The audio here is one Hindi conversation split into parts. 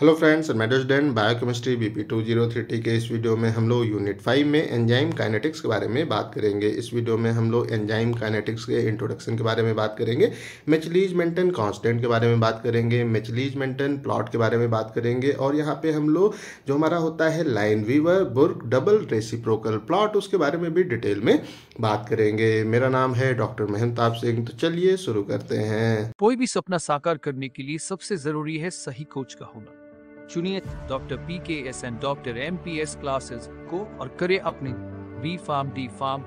हेलो फ्रेंड्स मैं डेन बायोकेमिस्ट्री बीपी टू जीरो थ्री टी के इस वीडियो में हम लोग यूनिट फाइव में एंजाइम काइनेटिक्स के बारे में बात करेंगे इस वीडियो में हम लोग एंजाइम काइनेटिक्स के इंट्रोडक्शन के बारे में बात करेंगे मेचलीज मेंटेन कांस्टेंट के बारे में बात करेंगे मेचलीज मेंटेन प्लॉट के बारे में बात करेंगे और यहाँ पे हम लोग जो हमारा होता है Lineweaver Burk double reciprocal plot उसके बारे में भी डिटेल में बात करेंगे मेरा नाम है डॉक्टर मेहनताब सिंह तो चलिए शुरू करते हैं कोई भी सपना साकार करने के लिए सबसे जरूरी है सही कोच का होना चुनिए doctor P K S and doctor M P S classes को और करे अपने बी फार्म डी फार्म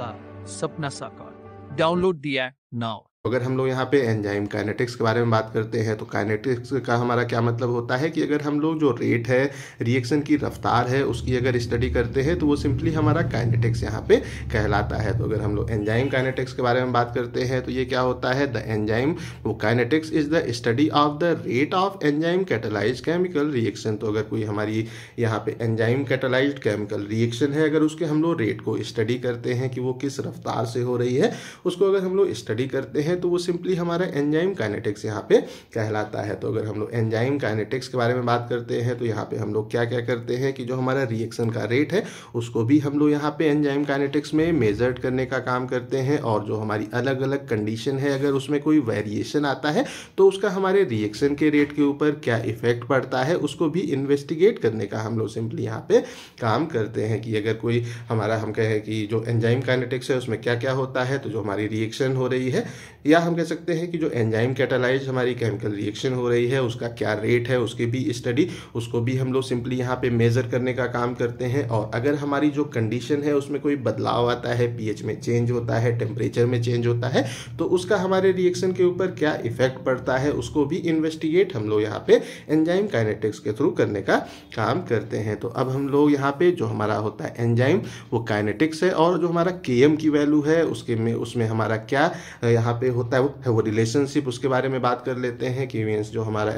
का सपना साकार डाउनलोड दिया नाउ अगर हम लोग यहाँ पे एंजाइम काइनेटिक्स के बारे में बात करते हैं तो काइनेटिक्स का हमारा क्या मतलब होता है कि अगर हम लोग जो रेट है रिएक्शन की रफ्तार है उसकी अगर स्टडी करते हैं तो वो सिंपली हमारा काइनेटिक्स यहाँ पे कहलाता है तो अगर हम लोग एंजाइम काइनेटिक्स के बारे में बात करते हैं तो ये क्या होता है द एंजाइम वो kinetics is the study of the rate of enzyme catalyse chemical reaction तो अगर कोई हमारी यहाँ पे एंजाइम कैटेलाइज केमिकल रिएक्शन है अगर उसके हम लोग रेट को स्टडी करते हैं कि वो किस रफ्तार से हो रही है उसको अगर हम लोग स्टडी करते हैं हैं तो वो सिंपली हमारा एंजाइम काइनेटिक्स यहाँ पे कहलाता है तो अगर हम लोग एंजाइम काइनेटिक्स के बारे में बात करते हैं तो यहाँ पे हम लोग क्या क्या करते हैं कि जो हमारा रिएक्शन का रेट है उसको भी हम लोग यहाँ पे एंजाइम काइनेटिक्स में मेजर्ड करने का काम करते हैं और जो हमारी अलग अलग कंडीशन है अगर उसमें कोई वेरिएशन आता है तो उसका हमारे रिएक्शन के रेट के ऊपर क्या इफेक्ट पड़ता है उसको भी इन्वेस्टिगेट करने का हम लोग सिंपली यहाँ पे काम करते हैं कि अगर कोई हमारा हम कहें कि जो एंजाइम काइनेटिक्स है उसमें क्या क्या होता है तो जो हमारी रिएक्शन हो रही है या हम कह सकते हैं कि जो एंजाइम कैटालाइज हमारी केमिकल रिएक्शन हो रही है उसका क्या रेट है उसकी भी स्टडी उसको भी हम लोग सिंपली यहाँ पे मेज़र करने का काम करते हैं और अगर हमारी जो कंडीशन है उसमें कोई बदलाव आता है पीएच में चेंज होता है टेम्परेचर में चेंज होता है तो उसका हमारे रिएक्शन के ऊपर क्या इफेक्ट पड़ता है उसको भी इन्वेस्टिगेट हम लोग यहाँ पे एंजाइम काइनेटिक्स के थ्रू करने का काम करते हैं तो अब हम लोग यहाँ पे जो हमारा होता है एंजाइम वो काइनेटिक्स है और जो हमारा के की वैल्यू है उसके में उसमें हमारा क्या यहाँ पे पे होता है वो रिलेशनशिप उसके बारे में बात कर लेते हैं कि मीन्स जो हमारा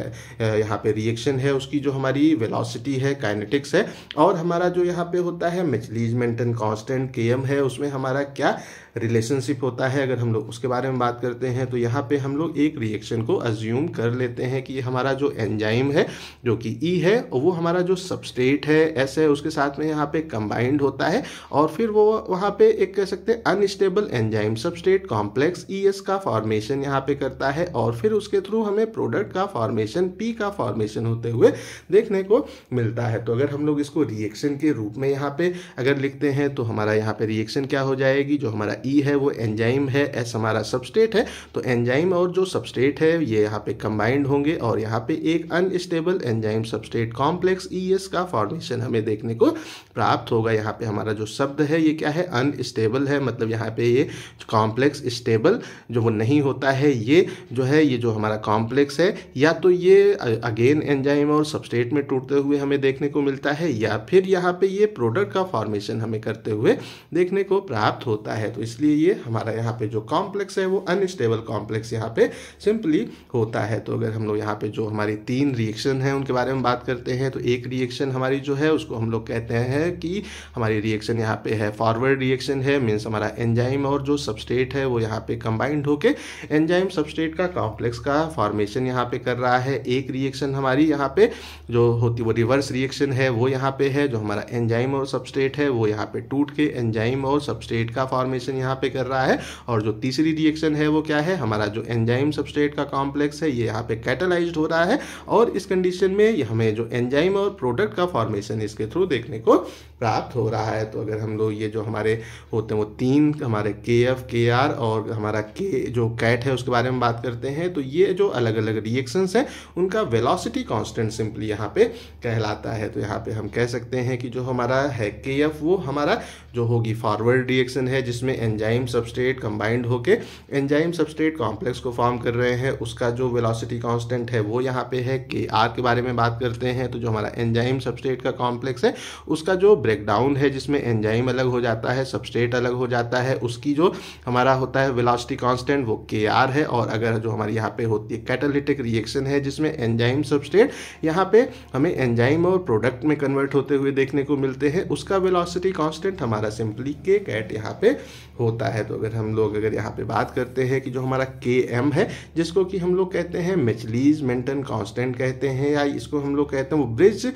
यहाँ पे रिएक्शन है उसकी जो हमारी वेलोसिटी है काइनेटिक्स है और हमारा जो यहाँ पे होता है मिसलीजमेंट एंड कॉन्स्टेंट के है उसमें हमारा क्या रिलेशनशिप होता है अगर हम लोग उसके बारे में बात करते हैं तो यहाँ पे हम लोग एक रिएक्शन को अज्यूम कर लेते हैं कि हमारा जो एंजाइम है जो कि ई e है वो हमारा जो सबस्टेट है एस है उसके साथ में यहाँ पे कंबाइंड होता है और फिर वो वहाँ पे एक कह सकते हैं unstable enzyme substrate complex E S का फॉर्मेशन यहाँ पे करता है और फिर उसके थ्रू हमें प्रोडक्ट का फॉर्मेशन पी का फॉर्मेशन होते हुए देखने को मिलता है तो अगर हम लोग इसको रिएक्शन के रूप में यहाँ पे अगर लिखते हैं तो हमारा यहाँ पे रिएक्शन क्या हो जाएगी जो हमारा ई e है वो एंजाइम है एस हमारा सबस्टेट है तो एंजाइम और जो सबस्टेट है ये यहाँ पे कंबाइंड होंगे और यहाँ पे एक unstable enzyme substrate complex E S का फॉर्मेशन हमें देखने को प्राप्त होगा यहाँ पे हमारा जो शब्द है ये क्या है अनस्टेबल है मतलब यहाँ पे ये कॉम्प्लेक्स स्टेबल जो वो नहीं होता है ये जो है ये जो हमारा कॉम्प्लेक्स है या तो ये अगेन एंजाइम और सबस्टेट में टूटते हुए हमें देखने को मिलता है या फिर यहाँ पे ये प्रोडक्ट का फॉर्मेशन हमें करते हुए देखने को प्राप्त होता है तो इसलिए ये हमारा यहाँ पे जो कॉम्प्लेक्स है वो अनस्टेबल कॉम्प्लेक्स यहाँ पे सिंपली होता है तो अगर हम लोग यहाँ पे जो हमारी तीन रिएक्शन हैं उनके बारे में बात करते हैं तो एक रिएक्शन हमारी जो है उसको हम लोग कहते हैं कि हमारी रिएक्शन यहाँ पे है फॉरवर्ड रिएक्शन है मीन्स हमारा एंजाइम और जो सबस्टेट है वो यहाँ पे कंबाइंड होके एंजाइम सबस्टेट का कॉम्प्लेक्स का फॉर्मेशन यहाँ पे कर रहा है एक रिएक्शन हमारी यहाँ पे जो होती वो रिवर्स रिएक्शन है वो यहाँ पे है जो हमारा एंजाइम और सबस्टेट है वो यहाँ पे टूट के एंजाइम और सबस्टेट का फॉर्मेशन यहाँ पे कर रहा है और जो तीसरी रिएक्शन है वो क्या है हमारा जो एंजाइम सबस्ट्रेट का कॉम्प्लेक्स है ये यहाँ पे कैटलाइज हो रहा है और इस कंडीशन में हमें जो एंजाइम और प्रोडक्ट का फॉर्मेशन इसके थ्रू देखने को प्राप्त हो रहा है तो अगर हम लोग ये जो हमारे होते हैं वो तीन हमारे के एफ के आर और हमारा के जो कैट है उसके बारे में बात करते हैं तो ये जो अलग अलग रिएक्शंस हैं उनका वेलोसिटी कांस्टेंट सिंपली यहाँ पे कहलाता है तो यहाँ पे हम कह सकते हैं कि जो हमारा है के एफ वो हमारा जो होगी फॉरवर्ड रिएक्शन है जिसमें एंजाइम सबस्ट्रेट कंबाइंड होके एंजाइम सबस्ट्रेट कॉम्प्लेक्स को फॉर्म कर रहे हैं उसका जो वेलोसिटी कांस्टेंट है वो यहाँ पे है के आर के बारे में बात करते हैं तो जो हमारा एंजाइम सबस्ट्रेट का कॉम्प्लेक्स है उसका जो ब्रेकडाउन है जिसमें एंजाइम अलग हो जाता है सबस्ट्रेट अलग हो जाता है उसकी जो हमारा होता है वेलासिटी कॉन्स्टेंट वो के आर है और अगर जो हमारे यहाँ पे होती है कैटालिटिक रिएक्शन है जिसमें एंजाइम सबस्ट्रेट यहाँ पे हमें एंजाइम और प्रोडक्ट में कन्वर्ट होते हुए देखने को मिलते हैं उसका वेलोसिटी कांस्टेंट हमारा सिंपली के कैट यहाँ पे होता है तो अगर हम लोग अगर यहाँ पे बात करते हैं कि जो हमारा के एम है जिसको कि हम लोग कहते हैं मेचलीज मेंटन कांस्टेंट कहते हैं या इसको हम लोग कहते हैं वो ब्रिज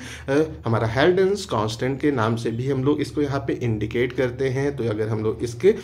हमारा हेल्डेंस कांस्टेंट के नाम से भी हम लोग इसको यहाँ पे इंडिकेट करते हैं तो अगर हम लोग इसके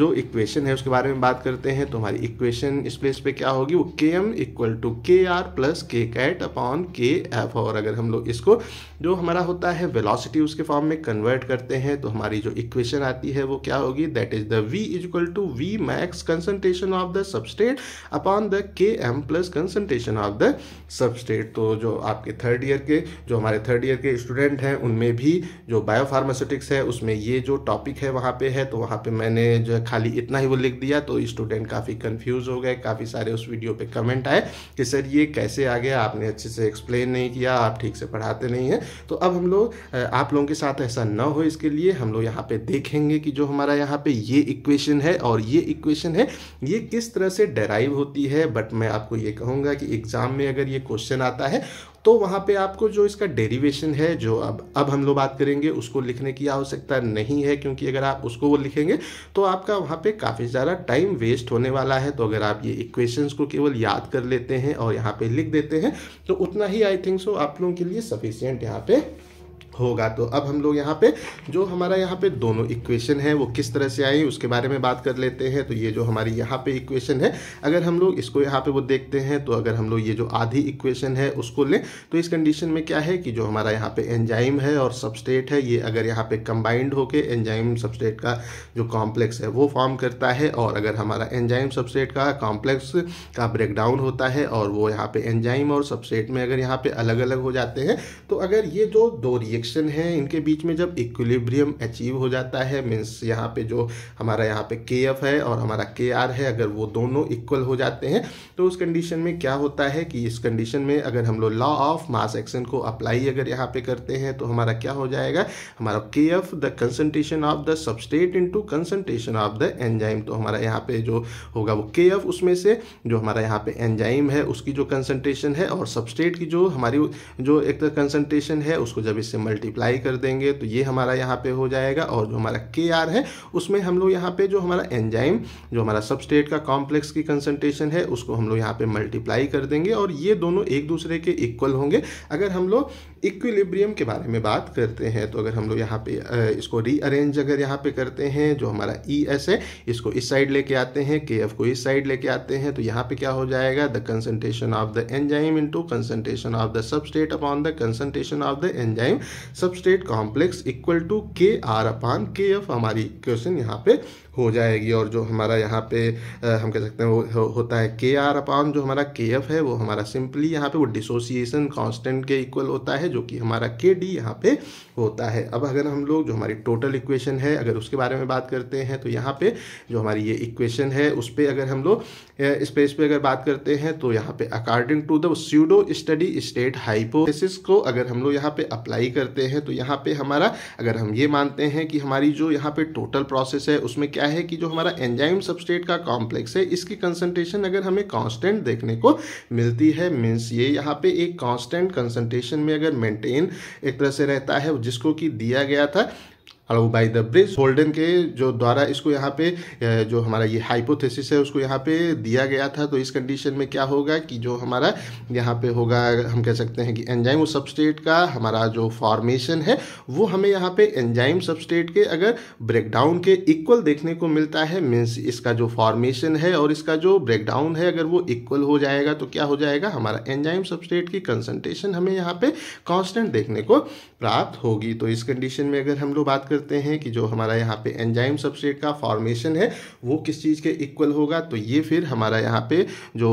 जो इक्वेशन है उसके बारे में बात करते हैं तो हमारी इक्वेशन इस प्लेस पर क्या होगी वो K M equal to K R plus K cat upon K F और अगर हम लोग इसको जो हमारा होता है वेलोसिटी उसके फॉर्म में कन्वर्ट करते हैं तो हमारी जो इक्वेशन आती है वो क्या होगी that is the V is equal to V max concentration of the substrate upon the Km plus concentration of the substrate तो जो आपके थर्ड ईयर के जो हमारे थर्ड ईयर के स्टूडेंट हैं उनमें भी जो बायोफार्मास्यूटिक्स है उसमें ये जो टॉपिक है वहाँ पे है तो वहाँ पे मैंने जो है खाली इतना ही वो लिख दिया तो स्टूडेंट काफ़ी कंफ्यूज हो गए काफ़ी सारे उस वीडियो पे कमेंट आए कि सर ये कैसे आ गया आपने अच्छे से एक्सप्लेन नहीं किया आप ठीक से पढ़ाते नहीं हैं तो अब हम लोग आप लोगों के साथ ऐसा ना हो इसके लिए हम लोग यहाँ पे देखेंगे कि जो हमारा यहाँ पे ये इक्वेशन है और ये इक्वेशन है ये किस तरह से डेराइव होती है बट मैं आपको ये कहूँगा कि एग्ज़ाम में अगर ये क्वेश्चन आता है तो वहाँ पे आपको जो इसका डेरिवेशन है जो अब अब हम लोग बात करेंगे उसको लिखने की आवश्यकता नहीं है क्योंकि अगर आप उसको वो लिखेंगे तो आपका वहाँ पे काफ़ी ज़्यादा टाइम वेस्ट होने वाला है तो अगर आप ये इक्वेशंस को केवल याद कर लेते हैं और यहाँ पे लिख देते हैं तो उतना ही आई थिंक सो आप लोगों के लिए सफिशियंट यहाँ पे होगा तो अब हम लोग यहाँ पे जो हमारा यहाँ पे दोनों इक्वेशन है वो किस तरह से आई उसके बारे में बात कर लेते हैं तो ये जो हमारी यहाँ पे इक्वेशन है अगर हम लोग इसको यहाँ पे वो देखते हैं तो अगर हम लोग ये जो आधी इक्वेशन है उसको लें तो इस कंडीशन में क्या है कि जो हमारा यहाँ पे एंजाइम है और सबस्टेट है ये अगर यहाँ पे कंबाइंड होकर एंजाइम सबस्टेट का जो कॉम्प्लेक्स है वो फॉर्म करता है और अगर हमारा एंजाइम सबस्टेट का कॉम्प्लेक्स का ब्रेकडाउन होता है और वो यहाँ पे एंजाइम और सबस्टेट में अगर यहाँ पे अलग अलग हो जाते हैं तो अगर ये जो दो रिएक्शन रिएक्शन है इनके बीच में जब इक्विलिब्रियम अचीव हो जाता है मीन्स यहाँ पे जो हमारा यहाँ पे के एफ है और हमारा के आर है अगर वो दोनों इक्वल हो जाते हैं तो उस कंडीशन में क्या होता है कि इस कंडीशन में अगर हम लोग लॉ ऑफ मास एक्शन को अप्लाई अगर यहाँ पे करते हैं तो हमारा क्या हो जाएगा हमारा K F the concentration of the substrate into concentration of the enzyme तो हमारा यहाँ पे जो होगा वो के एफ उसमें से जो हमारा यहाँ पे एंजाइम है उसकी जो कंसनट्रेशन है और सबस्टेट की जो हमारी जो एक कंसनट्रेशन तो है उसको जब इससे मल्टी मल्टीप्लाई कर देंगे तो ये हमारा यहाँ पे हो जाएगा और जो हमारा के आर है उसमें हम लोग यहाँ पे जो हमारा एंजाइम जो हमारा सबस्टेट का कॉम्प्लेक्स की कंसनट्रेशन है उसको हम लोग यहाँ पे मल्टीप्लाई कर देंगे और ये दोनों एक दूसरे के इक्वल होंगे अगर हम लोग इक्विलिब्रियम के बारे में बात करते हैं तो अगर हम लोग यहाँ पे इसको रीअरेंज अगर यहाँ पे करते हैं जो हमारा ई e एस है इसको इस साइड लेके आते हैं के एफ को इस साइड लेके आते हैं तो यहाँ पे क्या हो जाएगा the concentration of the enzyme to concentration of the substrate upon the concentration of the enzyme substrate complex equal to K R upon K F हमारी क्वेश्चन यहाँ पे हो जाएगी और जो हमारा यहाँ पे हम कह सकते हैं वो हो, होता है के आर अपॉन जो हमारा के एफ है वो हमारा सिंपली यहाँ पे वो डिसोसिएशन कांस्टेंट के इक्वल होता है जो कि हमारा के डी यहाँ पे होता है अब अगर हम लोग जो हमारी टोटल इक्वेशन है अगर उसके बारे में बात करते हैं तो यहाँ पे जो हमारी ये इक्वेशन है उस पर अगर हम लोग स्पेस पे अगर बात करते हैं तो यहाँ पे according to the pseudo steady state hypothesis को अगर हम लोग यहाँ पे अप्लाई करते हैं तो यहाँ पे हमारा अगर हम ये मानते हैं कि हमारी जो यहाँ पे टोटल प्रोसेस है उसमें क्या है कि जो हमारा एंजाइम सबस्टेट का कॉम्प्लेक्स है इसकी कंसंट्रेशन अगर हमें कांस्टेंट देखने को मिलती है मीन्स ये यहाँ पे एक कांस्टेंट कंसंट्रेशन में अगर मेंटेन एक तरह से रहता है जिसको कि दिया गया था बाई द ब्रिज होल्डन के जो द्वारा इसको यहाँ पे जो हमारा ये हाइपोथेसिस है उसको यहाँ पे दिया गया था तो इस कंडीशन में क्या होगा कि जो हमारा यहाँ पे होगा हम कह सकते हैं कि एंजाइम सबस्टेट का हमारा जो फॉर्मेशन है वो हमें यहाँ पे एंजाइम सबस्टेट के अगर ब्रेकडाउन के इक्वल देखने को मिलता है मीन्स इसका जो फॉर्मेशन है और इसका जो ब्रेकडाउन है अगर वो इक्वल हो जाएगा तो क्या हो जाएगा हमारा एंजाइम सबस्टेट की कंसनट्रेशन हमें यहाँ पे कॉन्स्टेंट देखने को प्राप्त होगी तो इस कंडीशन में अगर हम लोग बात कर करते हैं कि जो हमारा यहाँ पे एंजाइम सब्सट्रेट का फॉर्मेशन है वो किस चीज़ के इक्वल होगा तो ये फिर हमारा यहाँ पे जो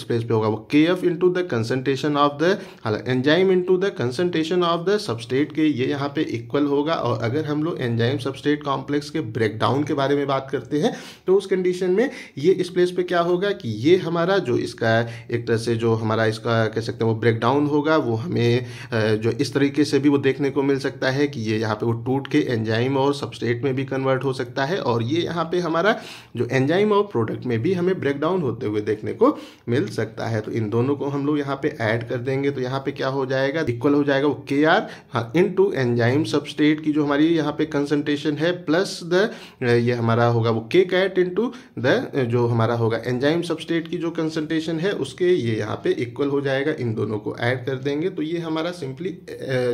स्पेस पे होगा वो K F into the concentration of the enzyme into the concentration of the substrate के ये यहाँ पे इक्वल होगा और अगर हम लोग एंजाइम सबस्ट्रेट कॉम्प्लेक्स के ब्रेकडाउन के बारे में बात करते हैं तो उस कंडीशन में ये इस प्लेस पे क्या होगा कि ये हमारा जो इसका एक तरह से जो हमारा इसका कह सकते हैं वो ब्रेकडाउन होगा वो हमें जो इस तरीके से भी वो देखने को मिल सकता है कि ये यहाँ पे वो टू फ्रूट के एंजाइम और सबस्टेट में भी कन्वर्ट हो सकता है और ये यहाँ पे हमारा जो एंजाइम और प्रोडक्ट में भी हमें ब्रेक डाउन होते हुए देखने को मिल सकता है तो इन दोनों को हम लोग यहाँ पे ऐड कर देंगे तो यहाँ पे क्या हो जाएगा इक्वल हो जाएगा वो K R into enzyme substrate की जो हमारी यहाँ पे कंसनट्रेशन है प्लस द ये हमारा होगा वो K cat into the जो हमारा होगा एंजाइम सबस्टेट की जो कंसनट्रेशन है उसके ये यहाँ पे इक्वल हो जाएगा इन दोनों को ऐड कर देंगे तो ये हमारा सिंपली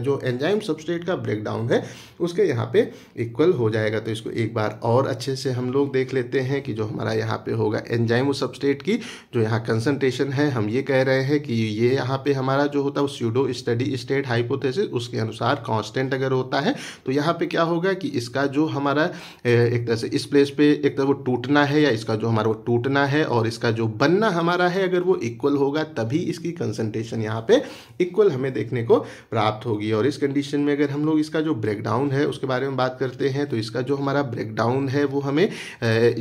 जो एंजाइम सबस्टेट का ब्रेकडाउन है उसके उसके यहाँ पे इक्वल हो जाएगा तो इसको एक बार और अच्छे से हम लोग देख लेते हैं कि जो हमारा यहाँ पे होगा एंजाइम उस सबस्टेट की जो यहाँ कंसनट्रेशन है हम ये कह रहे हैं कि ये यहाँ पे हमारा जो होता है स्यूडो स्टडी स्टेट हाइपोथेसिस उसके अनुसार कॉन्स्टेंट अगर होता है तो यहाँ पर क्या होगा कि इसका जो हमारा एक तरह से इस प्लेस पर एक तरह वो टूटना है या इसका जो हमारा वो टूटना है और इसका जो बनना हमारा है अगर वो इक्वल होगा तभी इसकी कंसनट्रेशन यहाँ पे इक्वल हमें देखने को प्राप्त होगी और इस कंडीशन में अगर हम लोग इसका जो ब्रेकडाउन है उसके बारे में बात करते हैं तो इसका जो हमारा ब्रेकडाउन है वो हमें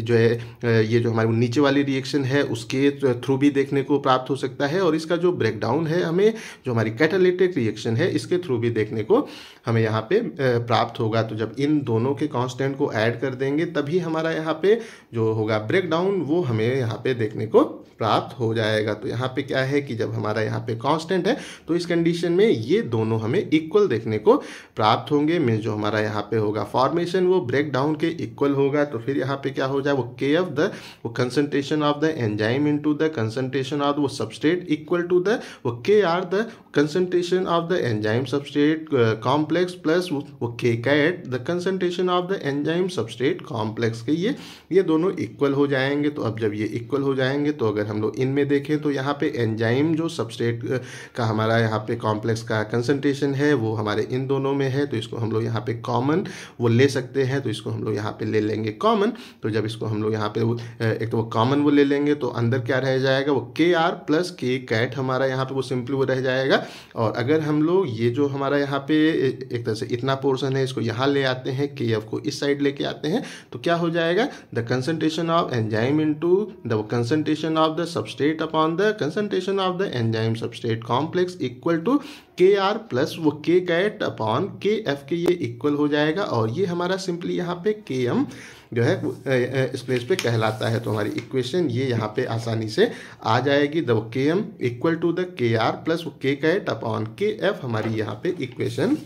जो है ये जो हमारे नीचे वाली रिएक्शन है उसके थ्रू भी देखने को प्राप्त हो सकता है और इसका जो ब्रेकडाउन है हमें जो हमारी कैटालिटिक रिएक्शन है इसके थ्रू भी देखने को हमें यहाँ पे प्राप्त होगा तो जब इन दोनों के कांस्टेंट को ऐड कर देंगे तभी हमारा यहाँ पे जो होगा ब्रेकडाउन वो हमें यहाँ पे देखने को प्राप्त हो जाएगा तो यहाँ पे क्या है कि जब हमारा यहाँ पे कांस्टेंट है तो इस कंडीशन में ये दोनों हमें इक्वल देखने को प्राप्त होंगे मीन जो हमारा हमारा यहाँ पे होगा फॉर्मेशन वो ब्रेक डाउन के इक्वल होगा तो फिर यहाँ पे क्या हो जाए वो के ऑफ द वो concentration of the enzyme into to the concentration of वो सबस्टेट इक्वल टू द वो K R the concentration of the enzyme substrate complex uh, complex plus वो K cat the concentration of the enzyme substrate complex के ये ये दोनों इक्वल हो जाएंगे तो अब जब ये इक्वल हो जाएंगे तो अगर हम लोग इनमें देखें तो यहाँ पे एंजाइम जो सबस्टेट uh, का हमारा यहाँ पे कॉम्प्लेक्स का कंसनट्रेशन है वो हमारे इन दोनों में है तो इसको हम लोग यहाँ पे कॉमन वो ले सकते हैं तो इसको हम लोग यहाँ पे ले लेंगे कॉमन तो जब इसको हम लोग यहाँ पे uh, एक तो वो कॉमन वो ले लेंगे तो अंदर क्या रह जाएगा वो K R plus K cat हमारा यहाँ पे वो सिंपली वो रह जाएगा और अगर हम लोग ये जो हमारा यहाँ पे एक तरह से इतना पोर्शन है इसको यहाँ ले आते हैं के एफ को इस साइड लेके आते हैं तो क्या हो जाएगा the concentration of enzyme into the concentration of the substrate upon the concentration of the enzyme substrate complex equal to K R plus वो K cat upon K F के ये इक्वल हो जाएगा और ये हमारा सिंपली यहाँ पे के एम जो है इस प्लेस पे कहलाता है तो हमारी इक्वेशन ये यहाँ पे आसानी से आ जाएगी the K M equal to the K R plus K cat upon K F हमारी यहाँ पे इक्वेशन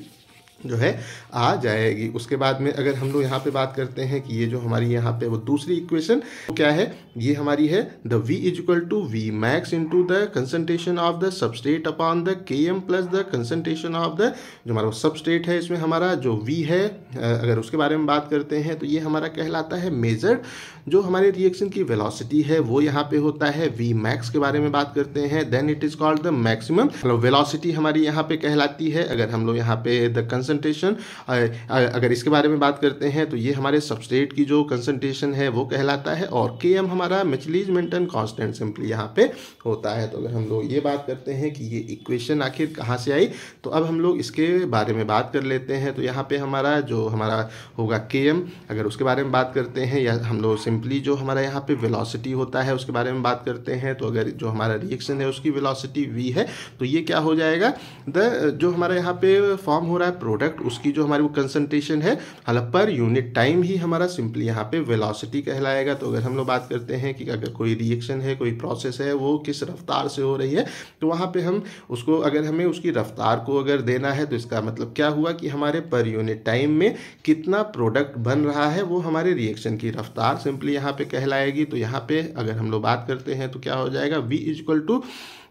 जो है आ जाएगी उसके बाद में अगर हम लोग यहाँ पे बात करते हैं कि ये जो हमारी यहाँ पे वो दूसरी इक्वेशन क्या है ये हमारी है the V is equal to V max into the concentration of the substrate upon the K M plus the concentration of the जो हमारा सबस्टेट है इसमें हमारा जो वी है अगर उसके बारे में बात करते हैं तो ये हमारा कहलाता है मेजर्ड जो हमारे रिएक्शन की वेलोसिटी है वो यहाँ पे होता है वी मैक्स के बारे में बात करते हैं then it is called the maximum velocity हमारी यहाँ पे कहलाती है अगर हम लोग यहाँ पे द कंसनट्रेशन अगर इसके बारे में बात करते हैं तो ये हमारे सबस्ट्रेट की जो कंसनट्रेशन है वो कहलाता है और के एम हमारा मिचलीज मेंटेन कॉन्स्टेंट सिंपली यहाँ पे होता है तो अगर हम लोग ये बात करते हैं कि ये इक्वेशन आखिर कहाँ से आई तो अब हम लोग इसके बारे में बात कर लेते हैं तो यहाँ पे हमारा जो हमारा होगा के एम अगर उसके बारे में बात करते हैं या हम लोग सिंपली जो हमारा यहाँ पे वेलोसिटी होता है उसके बारे में बात करते हैं तो अगर जो हमारा रिएक्शन है उसकी वेलोसिटी वी है तो ये क्या हो जाएगा द जो हमारा यहाँ पे फॉर्म हो रहा है प्रोडक्ट उसकी जो हमारी वो कंसनट्रेशन है हालांकि पर यूनिट टाइम ही हमारा सिंपली यहाँ पे वेलोसिटी कहलाएगा तो अगर हम लोग बात करते हैं कि अगर कोई रिएक्शन है कोई प्रोसेस है वो किस रफ्तार से हो रही है तो वहाँ पे हम उसको अगर हमें उसकी रफ्तार को अगर देना है तो इसका मतलब क्या हुआ कि हमारे पर यूनिट टाइम में कितना प्रोडक्ट बन रहा है वो हमारे रिएक्शन की रफ्तार सिंपली यहाँ पे कहलाएगी तो यहाँ पे अगर हम लोग बात करते हैं तो क्या हो जाएगा V equal to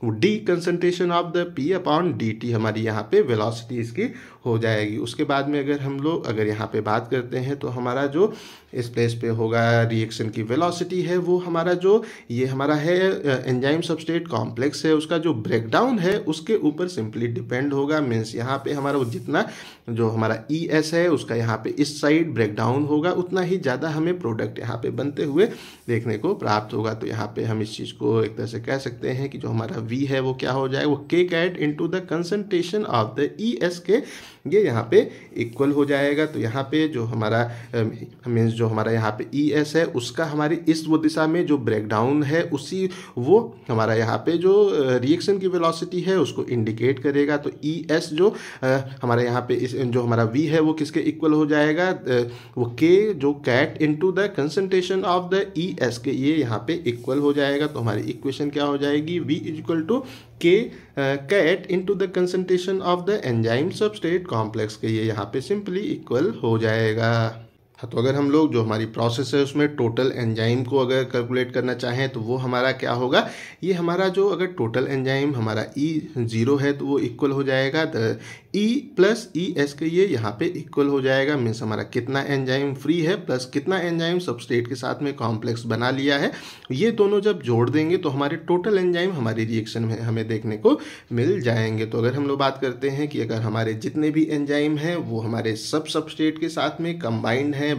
D concentration of the P upon D T हमारी यहाँ पे वेलोसिटी इसकी हो जाएगी उसके बाद में अगर हम लोग अगर यहाँ पे बात करते हैं तो हमारा जो इस प्लेस पे होगा रिएक्शन की वेलोसिटी है वो हमारा जो ये हमारा है एंजाइम सबस्टेट कॉम्प्लेक्स है उसका जो ब्रेकडाउन है उसके ऊपर सिंपली डिपेंड होगा मीन्स यहाँ पे हमारा जितना जो हमारा ई e एस है उसका यहाँ पे इस साइड ब्रेकडाउन होगा उतना ही ज़्यादा हमें प्रोडक्ट यहाँ पे बनते हुए देखने को प्राप्त होगा तो यहाँ पे हम इस चीज़ को एक तरह से कह सकते हैं कि जो हमारा वी है वो क्या हो जाए वो e K cat into the concentration of the E S के ये यहाँ पे इक्वल हो जाएगा तो यहाँ पे जो हमारा मीन्स जो हमारा यहाँ पे ई एस है उसका हमारी इस वो दिशा में जो ब्रेकडाउन है उसी वो हमारा यहाँ पे जो रिएक्शन की वेलोसिटी है उसको इंडिकेट करेगा तो ई एस जो हमारे यहाँ पे इस जो हमारा वी है वो किसके इक्वल हो जाएगा वो के जो cat to the concentration of the E S के ये यहाँ पे इक्वल हो जाएगा तो हमारी इक्वेशन क्या हो जाएगी V is equal to K cat into the concentration of the enzyme state complex के ये यहाँ पे सिंपली इक्वल हो जाएगा हाँ तो अगर हम लोग जो हमारी प्रोसेस है उसमें टोटल एंजाइम को अगर कैलकुलेट करना चाहें तो वो हमारा क्या होगा ये हमारा जो अगर टोटल एंजाइम हमारा ई e ज़ीरो है तो वो इक्वल हो जाएगा the E plus E S के ये यहाँ पे इक्वल हो जाएगा मीन्स हमारा कितना एंजाइम फ्री है प्लस कितना एंजाइम सबस्टेट के साथ में कॉम्प्लेक्स बना लिया है ये दोनों जब जोड़ देंगे तो हमारे टोटल एंजाइम हमारे रिएक्शन में हमें देखने को मिल जाएंगे तो अगर हम लोग बात करते हैं कि अगर हमारे जितने भी एंजाइम हैं वो हमारे सब सबस्टेट के साथ में कंबाइंड हैं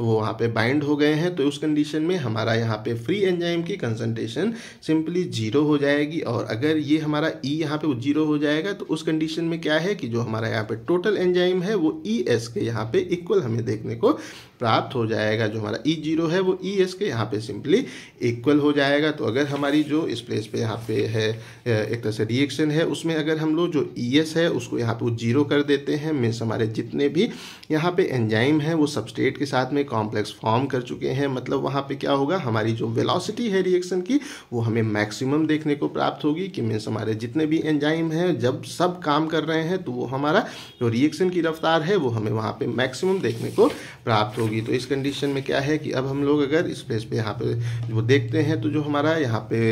वो वहाँ पर बाइंड हो गए हैं तो उस कंडीशन में हमारा यहाँ पे फ्री एंजाइम की कंसनट्रेशन सिंपली जीरो हो जाएगी और अगर ये हमारा ई e यहाँ पे जीरो हो जाएगा तो उस कंडीशन में क्या है कि जो हमारा यहाँ पे टोटल एंजाइम है वो ई एस के यहाँ पे इक्वल हमें देखने को प्राप्त हो जाएगा जो हमारा ई e जीरो है वो ई e एस के यहाँ पे सिंपली इक्वल हो जाएगा तो अगर हमारी जो इस प्लेस पे यहाँ पे है एक तरह से रिएक्शन है उसमें अगर हम लोग जो ई e एस है उसको यहाँ पे वो जीरो कर देते हैं मीन्स हमारे जितने भी यहाँ पे एंजाइम हैं वो सबस्टेट के साथ में कॉम्प्लेक्स फॉर्म कर चुके हैं मतलब वहाँ पर क्या होगा हमारी जो वेलासिटी है रिएक्शन की वो हमें मैक्सिमम देखने को प्राप्त होगी कि मीन्स हमारे जितने भी एंजाइम हैं जब सब काम कर रहे हैं तो वो हमारा जो रिएक्शन की रफ्तार है वो हमें वहाँ पर मैक्सिमम देखने को प्राप्त होगी होगी तो इस कंडीशन में क्या है कि अब हम लोग अगर इस प्लेस पे यहाँ पे वो देखते हैं तो जो हमारा यहाँ पे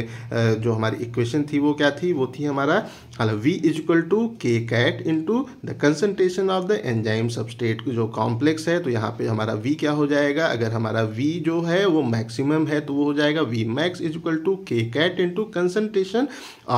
जो हमारी इक्वेशन थी वो क्या थी वो थी हमारा अलग V is equal to K cat into the concentration of the enzyme substrate जो कॉम्प्लेक्स है तो यहाँ पे हमारा V क्या हो जाएगा अगर हमारा V जो है वो मैक्सिमम है तो वो हो जाएगा V max is equal to K cat into concentration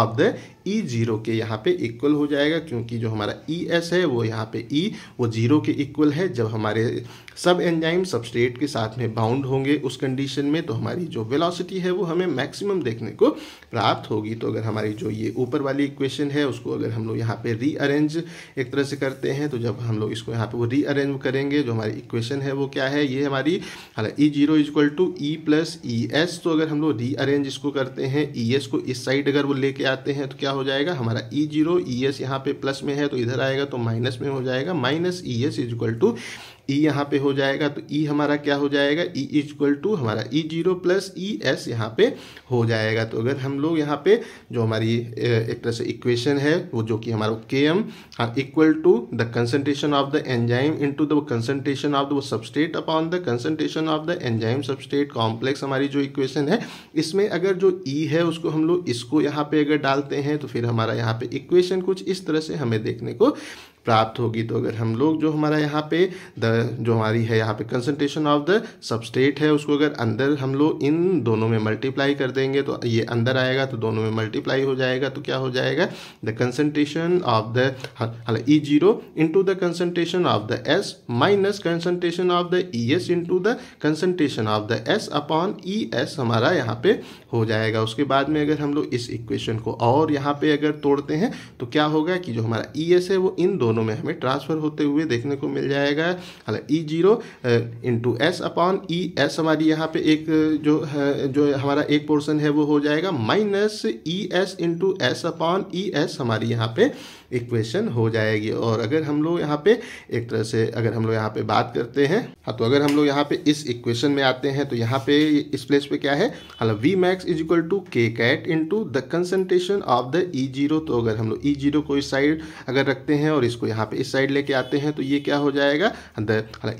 of the E zero के यहाँ पे इक्वल हो जाएगा क्योंकि जो हमारा ई e एस है वो यहाँ पे ई e, वो जीरो के इक्वल है जब हमारे सब एंजाइम सबस्टेट के साथ में बाउंड होंगे उस कंडीशन में तो हमारी जो वेलोसिटी है वो हमें मैक्सिमम देखने को प्राप्त होगी तो अगर हमारी जो ये ऊपर वाली इक्वेशन इक्वेशन है उसको अगर हम लोग यहाँ पे रीअरेंज एक तरह से करते हैं तो जब हम लोग इसको यहाँ पे वो रीअरेंज करेंगे जो हमारी इक्वेशन है वो क्या है ये हमारी हालांकि E zero is equal to E plus E S तो अगर हम लोग रीअरेंज इसको करते हैं ई e एस को इस साइड अगर वो लेके आते हैं तो क्या हो जाएगा हमारा ई जीरो ई एस यहाँ पे प्लस में है तो इधर आएगा तो माइनस में हो जाएगा minus E S is equal to E e यहाँ पे हो जाएगा तो ई e हमारा क्या हो जाएगा ई इज इक्वल टू हमारा E zero plus E S यहाँ पे हो जाएगा तो अगर हम लोग यहाँ पे जो हमारी एक तरह से इक्वेशन है वो जो कि हमारा K M equal to the concentration of the enzyme to the concentration of the substrate upon the concentration of the enzyme substrate complex हमारी जो इक्वेशन है इसमें अगर जो ई e है उसको हम लोग इसको यहाँ पे अगर डालते हैं तो फिर हमारा यहाँ पे इक्वेशन कुछ इस तरह से हमें देखने को प्राप्त होगी तो अगर हम लोग जो हमारा यहाँ पे द जो हमारी है यहाँ पे कंसनट्रेशन ऑफ द सबस्टेट है उसको अगर अंदर हम लोग इन दोनों में मल्टीप्लाई कर देंगे तो ये अंदर आएगा तो दोनों में मल्टीप्लाई हो जाएगा तो क्या हो जाएगा the concentration of the E zero into the concentration of the S minus concentration of the E S into the concentration of the S upon E S हमारा यहाँ पे हो जाएगा उसके बाद में अगर हम लोग इस इक्वेशन को और यहाँ पे अगर तोड़ते हैं तो क्या होगा कि जो हमारा ई e एस है वो इन दोनों दोनों में हमें ट्रांसफर होते हुए देखने को मिल जाएगा E zero into S upon E S हमारी यहाँ पे एक जो है जो हमारा एक पोर्सन है वो हो जाएगा minus E S into S upon E S हमारी यहाँ पे इक्वेशन हो जाएगी और अगर हम लोग यहाँ पे एक तरह से अगर हम लोग यहाँ पे बात करते हैं हाँ तो अगर हम लोग यहाँ पे इस इक्वेशन में आते हैं तो यहाँ पे इस प्लेस पे क्या है हालांकि V max is equal to K cat into the concentration of the E zero तो अगर हम लोग ई e जीरो को इस साइड अगर रखते हैं और इसको यहाँ पे इस साइड लेके आते हैं तो ये क्या हो जाएगा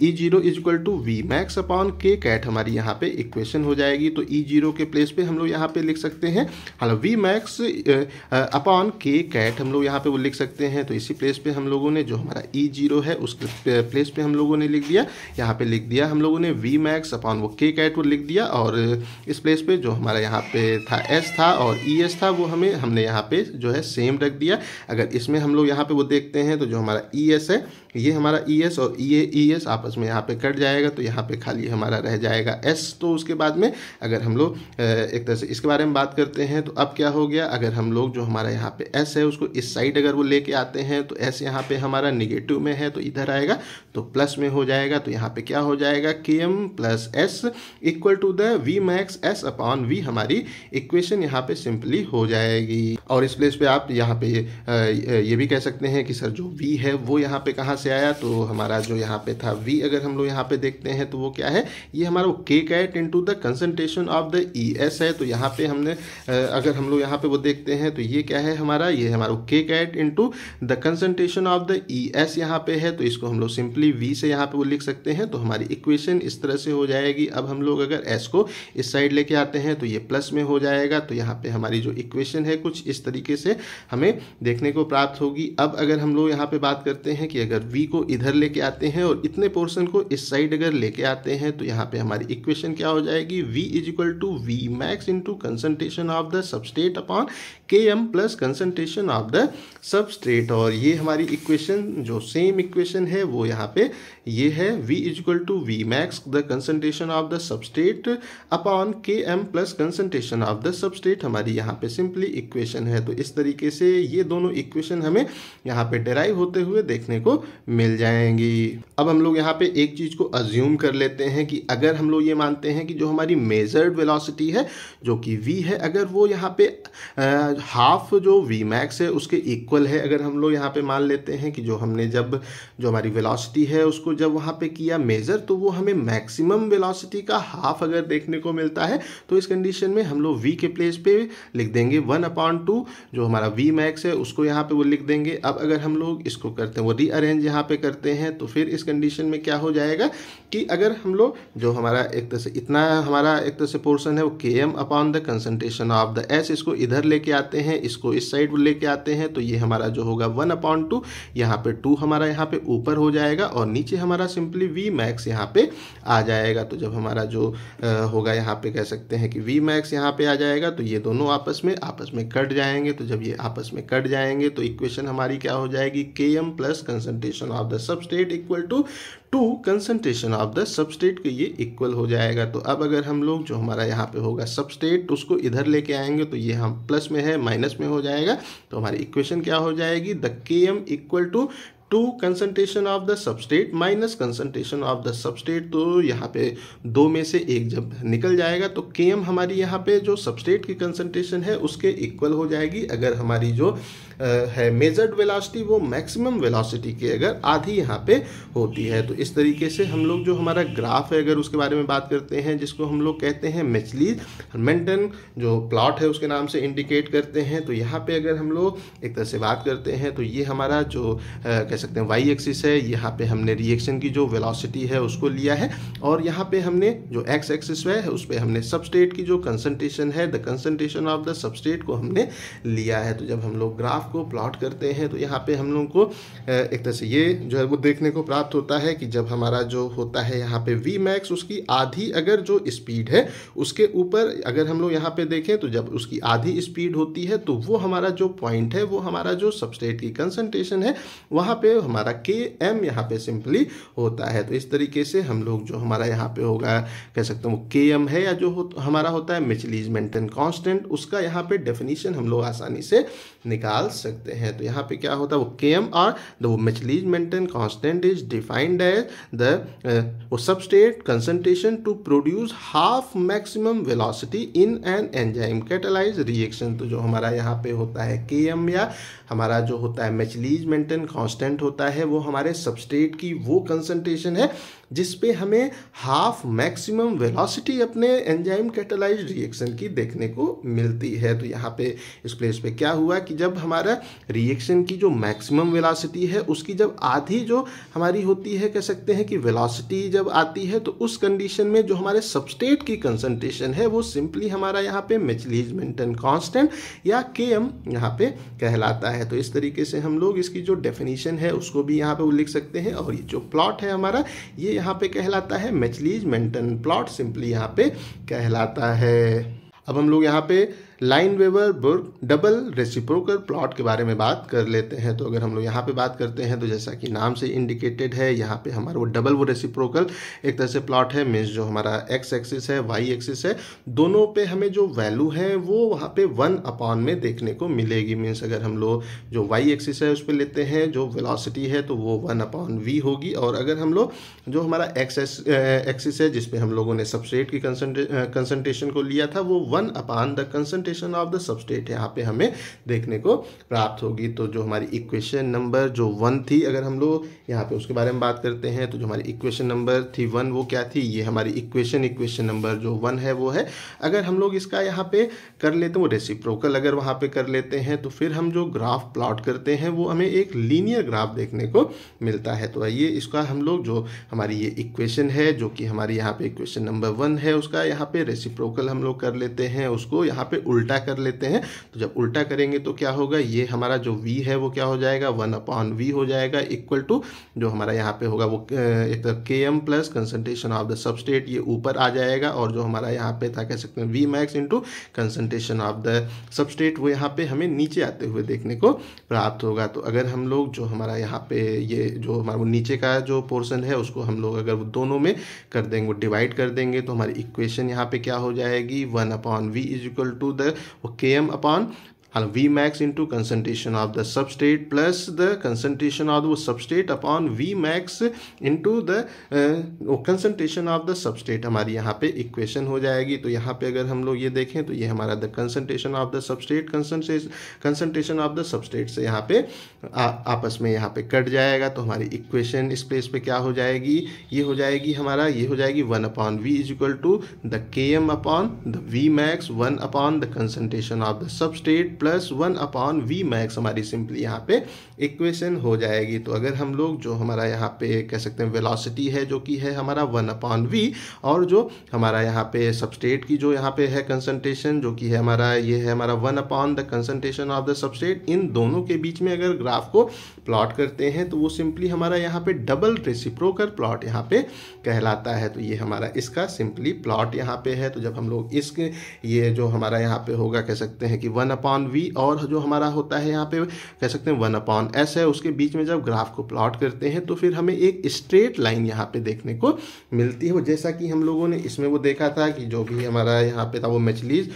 E zero is equal to V max upon K cat हमारी यहाँ पे इक्वेशन हो जाएगी तो ई e जीरो के प्लेस पे हम लोग यहाँ पे लिख सकते हैं हालांकि V max upon K cat हम लोग यहाँ पे वो लिख सकते हैं तो इसी प्लेस पे हम लोगों ने जो हमारा ई e जीरो है उस प्लेस पे हम लोगों ने लिख दिया यहाँ पे लिख दिया हम लोगों ने वी मैक्स अपॉन वो के कैट वो लिख दिया और इस प्लेस पे जो हमारा यहाँ पे था एस था और ई e एस था वो हमें हमने यहाँ पे जो है सेम रख दिया अगर इसमें हम लोग यहाँ पे वो देखते हैं तो जो हमारा ई e एस है ये हमारा ई एस और ये ई एस आपस में यहाँ पे कट जाएगा तो यहाँ पे खाली हमारा रह जाएगा एस तो उसके बाद में अगर हम लोग एक तरह से इसके बारे में बात करते हैं तो अब क्या हो गया अगर हम लोग जो हमारा यहाँ पे एस है उसको इस साइड अगर वो लेके आते हैं तो ऐसे यहाँ पे हमारा निगेटिव में है तो इधर आएगा तो प्लस में हो जाएगा तो यहाँ पे क्या हो जाएगा K M plus S equal to the V max S upon V हमारी इक्वेशन यहाँ पे सिंपली हो जाएगी और इस प्लेस पे आप यहाँ पे ये भी कह सकते हैं कि सर जो वी है वो यहाँ पे कहाँ से आया तो हमारा जो यहाँ पे था वी अगर हम लोग यहाँ पे देखते हैं तो वो क्या है ये हमारा K cat into the concentration of the E S है तो यहाँ पे हमने अगर हम लोग यहाँ पे वो देखते हैं तो ये क्या है हमारा ये हमारा K cat into the concentration of the E S यहाँ पे है तो इसको हम लोग सिंपली वी से यहाँ पे वो लिख सकते हैं तो हमारी इक्वेशन इस तरह से हो जाएगी अब हम लोग अगर एस को इस साइड लेके आते हैं तो ये प्लस में हो जाएगा तो यहाँ पे हमारी जो इक्वेशन है कुछ इस तरीके से हमें देखने को प्राप्त होगी अब अगर हम लोग यहाँ पे बात करते हैं कि अगर वी को इधर लेके आते हैं और इतने पोर्सन को इस साइड अगर लेके आते हैं तो यहाँ पे हमारी इक्वेशन क्या हो जाएगी V is equal to V max into concentration of the substrate upon K M plus concentration of the sub substrate और ये हमारी इक्वेशन जो सेम इक्वेशन है वो यहाँ पे ये है v equal to V max the concentration of the substrate upon K M plus concentration of the substrate हमारी यहाँ पे सिंपली इक्वेशन है तो इस तरीके से ये दोनों इक्वेशन हमें यहाँ पे डेराइव होते हुए देखने को मिल जाएंगी अब हम लोग यहाँ पे एक चीज़ को अज्यूम कर लेते हैं कि अगर हम लोग ये मानते हैं कि जो हमारी मेजर्ड वेलासिटी है जो कि वी है अगर वो यहाँ पे हाफ जो वी मैक्स है उसके इक्वल है है अगर हम लोग यहाँ पे मान लेते हैं कि जो हमने जब जो हमारी वेलोसिटी है उसको जब वहाँ पे किया मेज़र तो वो हमें मैक्सिमम वेलोसिटी का हाफ अगर देखने को मिलता है तो इस कंडीशन में हम लोग वी के प्लेस पे लिख देंगे वन अपॉन टू जो हमारा वी मैक्स है उसको यहाँ पर वो लिख देंगे अब अगर हम लोग इसको करते हैं वो रीअरेंज यहाँ पे करते हैं तो फिर इस कंडीशन में क्या हो जाएगा कि अगर हम लोग जो हमारा एक तरह से इतना हमारा एक तरह से पोर्सन है वो K upon the concentration of the S इसको इधर लेके आते हैं इसको इस साइड लेके आते हैं तो ये हमारा हमारा जो होगा वन अपॉन टू यहाँ पे टू हमारा यहाँ पे ऊपर हो जाएगा और नीचे हमारा सिंपली वी मैक्स यहाँ पे आ जाएगा तो जब हमारा जो होगा यहाँ पे कह सकते हैं कि वी मैक्स यहाँ पे आ जाएगा तो ये दोनों आपस में आपस में कट जाएंगे तो जब ये आपस में कट जाएंगे तो इक्वेशन हमारी क्या हो जाएगी K M plus concentration of the substrate equal to two concentration of the substrate के ये इक्वल हो जाएगा तो अब अगर हम लोग जो हमारा यहाँ पे होगा सबस्टेट तो उसको इधर लेके आएंगे तो ये हम प्लस में है माइनस में हो जाएगा तो हमारी इक्वेशन क्या हो जाएगी the K M equal to two concentration of the substrate minus concentration of the substrate तो यहाँ पे दो में से एक जब निकल जाएगा तो के एम हमारी यहाँ पे जो सबस्टेट की कंसनट्रेशन है उसके इक्वल हो जाएगी अगर हमारी जो है मेजर्ड वेलासिटी वो मैक्सिमम वेलासिटी की अगर आधी यहाँ पे होती है तो इस तरीके से हम लोग जो हमारा ग्राफ है अगर उसके बारे में बात करते हैं जिसको हम लोग कहते हैं मेचली मेंटन जो प्लॉट है उसके नाम से इंडिकेट करते हैं तो यहाँ पे अगर हम लोग एक तरह से बात करते हैं तो ये हमारा जो आ, कह सकते हैं वाई एक्सिस है यहाँ पे हमने रिएक्शन की जो वेलासिटी है उसको लिया है और यहाँ पे हमने जो एक्स एक्सिस है उस पर हमने सबस्टेट की जो कंसनट्रेशन है the concentration of the substrate को हमने लिया है तो जब हम लोग ग्राफ ग्राफ को प्लॉट करते हैं तो यहाँ पे हम लोगों को एक तरह से ये जो है वो देखने को प्राप्त होता है कि जब हमारा जो होता है यहाँ पे वी मैक्स उसकी आधी अगर जो स्पीड है उसके ऊपर अगर हम लोग यहाँ पे देखें तो जब उसकी आधी स्पीड होती है तो वो हमारा जो पॉइंट है वो हमारा जो सबस्टेट की कंसनट्रेशन है वहाँ पे हमारा के एम यहाँ पे सिंपली होता है तो इस तरीके से हम लोग जो हमारा यहाँ पे होगा कह सकते हो के एम है या जो हो, हमारा होता है मिचलीज मेंटेन कॉन्स्टेंट उसका यहाँ पे डेफिनेशन हम लोग आसानी से निकाल सकते हैं तो यहाँ पे क्या होता है वो K M are the Michaelis Menten constant is defined as the वो substrate concentration to produce half maximum velocity in an enzyme catalyse reaction तो जो हमारा यहाँ पे होता है के एम या हमारा जो होता है मेचलीज मेंटेन कॉन्स्टेंट होता है वो हमारे सबस्टेट की वो कंसनट्रेशन है जिस पे हमें हाफ मैक्सिमम वेलोसिटी अपने एंजाइम कैटेलाइज रिएक्शन की देखने को मिलती है तो यहाँ पे इस प्लेस पे क्या हुआ कि जब हमारा रिएक्शन की जो मैक्सिमम वेलोसिटी है उसकी जब आधी जो हमारी होती है कह सकते हैं कि वेलोसिटी जब आती है तो उस कंडीशन में जो हमारे सबस्टेट की कंसनट्रेशन है वो सिंपली हमारा यहाँ पे मिचलीज मिंटन कॉन्स्टेंट या के एम यहाँ पे कहलाता है तो इस तरीके से हम लोग इसकी जो डेफिनेशन है उसको भी यहाँ पे लिख सकते हैं और ये जो प्लॉट है हमारा ये यहाँ पे कहलाता है मेचलीज मेंटन प्लॉट सिंपली यहाँ पे कहलाता है अब हम लोग यहाँ पे Lineweaver Burk double reciprocal plot के बारे में बात कर लेते हैं तो अगर हम लोग यहाँ पे बात करते हैं तो जैसा कि नाम से इंडिकेटेड है यहाँ पे हमारा वो डबल वो रेसिप्रोकल एक तरह से प्लॉट है मीन्स जो हमारा एक्स एक्सिस है वाई एक्सिस है दोनों पे हमें जो वैल्यू है वो वहाँ पे वन अपॉन में देखने को मिलेगी मीन्स अगर हम लोग जो वाई एक्सिस है उस पर लेते हैं जो वेलासिटी है तो वो वन अपॉन वी होगी और अगर हम लोग जो हमारा एक्स एक्सिस eh, है जिसपे हम लोगों ने सबसेट की कंसनट्रेशन eh, को लिया था वो one upon the concentrate representation of the substrate यहाँ पे हमें देखने को प्राप्त होगी तो जो हमारी इक्वेशन नंबर जो वन थी अगर हम लोग यहाँ पे उसके बारे में बात करते हैं तो जो हमारी इक्वेशन नंबर थी वन वो क्या थी ये हमारी इक्वेशन इक्वेशन नंबर जो वन है वो है अगर हम लोग इसका यहाँ पे कर लेते हैं वो रेसिप्रोकल अगर वहाँ पे कर लेते हैं तो फिर हम जो ग्राफ प्लॉट करते हैं वो हमें एक लीनियर ग्राफ देखने को मिलता है तो आइए इसका हम लोग जो हमारी ये इक्वेशन है जो कि हमारी यहाँ पे इक्वेशन नंबर वन है उसका यहाँ पे रेसिप्रोकल हम लोग कर लेते हैं उसको यहाँ पे उल्टा कर लेते हैं तो जब उल्टा करेंगे तो क्या होगा ये हमारा जो वी है वो क्या हो जाएगा वन अपॉन वी हो जाएगा इक्वल टू जो हमारा यहाँ पे होगा वो एक K M plus concentration of the substrate ये ऊपर आ जाएगा और जो हमारा यहाँ पे था कह सकते हैं V max into concentration of the substrate वो यहाँ पे हमें नीचे आते हुए देखने को प्राप्त होगा तो अगर हम लोग जो हमारा यहाँ पे ये जो हमारा वो नीचे का जो पोर्सन है उसको हम लोग अगर वो दोनों में कर देंगे डिवाइड कर देंगे तो हमारी इक्वेशन यहाँ पे क्या हो जाएगी one upon V is equal to the है वो K M upon and Vmax into concentration of the substrate plus the concentration of the substrate upon Vmax into the uh, oh, concentration of the substrate हमारी यहाँ पे इक्वेशन हो जाएगी तो यहाँ पे अगर हम लोग ये देखें तो ये हमारा the concentration of the substrate concentration of the substrate से यहाँ पे आ, आपस में यहाँ पे कट जाएगा तो हमारी इक्वेशन इस प्लेस पे क्या हो जाएगी ये हो जाएगी हमारा ये हो जाएगी one upon V is equal to the K M upon the V max one upon the concentration of the substrate plus one upon V max हमारी सिंपली यहाँ पे इक्वेशन हो जाएगी तो अगर हम लोग जो हमारा यहाँ पे कह सकते हैं वेलोसिटी है जो कि है हमारा वन अपॉन वी और जो हमारा यहाँ पे सबस्टेट की जो यहाँ पे है कंसनट्रेशन जो कि है हमारा ये है हमारा one upon the concentration of the substrate इन दोनों के बीच में अगर ग्राफ को प्लॉट करते हैं तो वो सिंपली हमारा यहाँ पे डबल रेसिप्रोकर प्लॉट यहाँ पे कहलाता है तो ये हमारा इसका सिंपली प्लॉट यहाँ पे है तो जब हम लोग इसके ये जो हमारा यहाँ पे होगा कह सकते हैं कि वन अपॉन वी और जो हमारा होता है यहाँ पे कह सकते हैं वन अपॉन एस है उसके बीच में जब ग्राफ को प्लॉट करते हैं तो फिर हमें एक स्ट्रेट लाइन यहाँ पे देखने को मिलती है जैसा कि हम लोगों ने इसमें वो देखा था कि जो भी हमारा यहाँ पे था वो मछलीज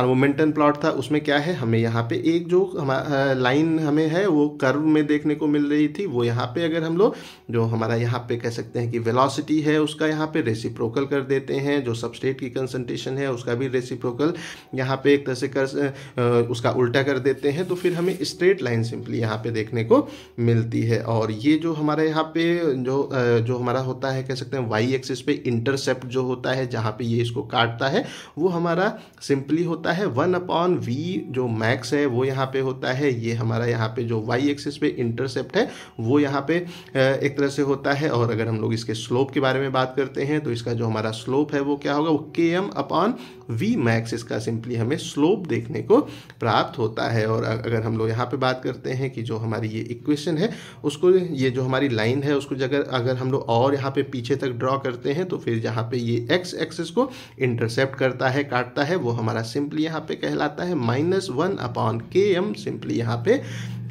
और मोमेंटन प्लॉट था उसमें क्या है हमें यहाँ पे एक जो हमारा लाइन हमें है वो कर्व में देखने को मिल रही थी वो यहाँ पे अगर हम लोग जो हमारा यहाँ पे कह सकते हैं कि वेलोसिटी है उसका यहाँ पे रेसिप्रोकल कर देते हैं जो सबस्टेट की कंसनट्रेशन है उसका भी रेसिप्रोकल यहाँ पे एक तरह से कर उसका उल्टा कर देते हैं तो फिर हमें स्ट्रेट लाइन सिंपली यहाँ पे देखने को मिलती है और ये जो हमारे यहाँ पे जो जो हमारा होता है कह सकते हैं वाई एक्सिस पे इंटरसेप्ट जो होता है जहाँ पे ये इसको काटता है वो हमारा सिंपली होता होता है वन अपॉन वी जो मैक्स है वो यहाँ पे होता है ये हमारा यहाँ पे जो वाई एक्सिस पे इंटरसेप्ट है वो यहाँ पे एक तरह से होता है और अगर हम लोग इसके स्लोप के बारे में बात करते हैं तो इसका जो हमारा स्लोप है वो क्या होगा वो K M upon V max इसका सिंपली हमें स्लोप देखने को प्राप्त होता है और अगर हम लोग यहाँ पे बात करते हैं कि जो हमारी ये इक्वेशन है उसको ये जो हमारी लाइन है उसको जगह अगर हम लोग और यहाँ पे पीछे तक ड्रॉ करते हैं तो फिर यहाँ पे ये एक्स एक्सिस को इंटरसेप्ट करता है काटता है वो हमारा सिंपल सिंपली यहाँ पे कहलाता है minus one upon K M simply यहाँ पे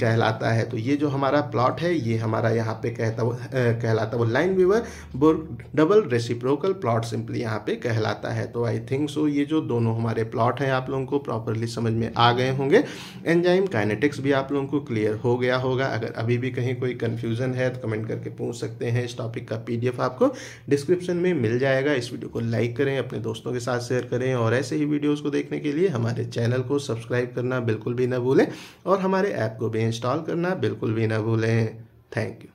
कहलाता है तो ये जो हमारा प्लॉट है ये हमारा यहाँ पे कहता हुआ कहलाता वो Lineweaver Burk double reciprocal plot simply यहाँ पे कहलाता है तो आई थिंक सो ये जो दोनों हमारे प्लॉट हैं आप लोगों को प्रॉपरली समझ में आ गए होंगे एंजाइम काइनेटिक्स भी आप लोगों को क्लियर हो गया होगा अगर अभी भी कहीं कोई कन्फ्यूजन है तो कमेंट करके पूछ सकते हैं इस टॉपिक का पी आपको डिस्क्रिप्शन में मिल जाएगा इस वीडियो को लाइक करें अपने दोस्तों के साथ शेयर करें और ऐसे ही वीडियोज़ को देखने के लिए हमारे चैनल को सब्सक्राइब करना बिल्कुल भी ना भूलें और हमारे ऐप को भी इंस्टॉल करना बिल्कुल भी ना भूलें थैंक यू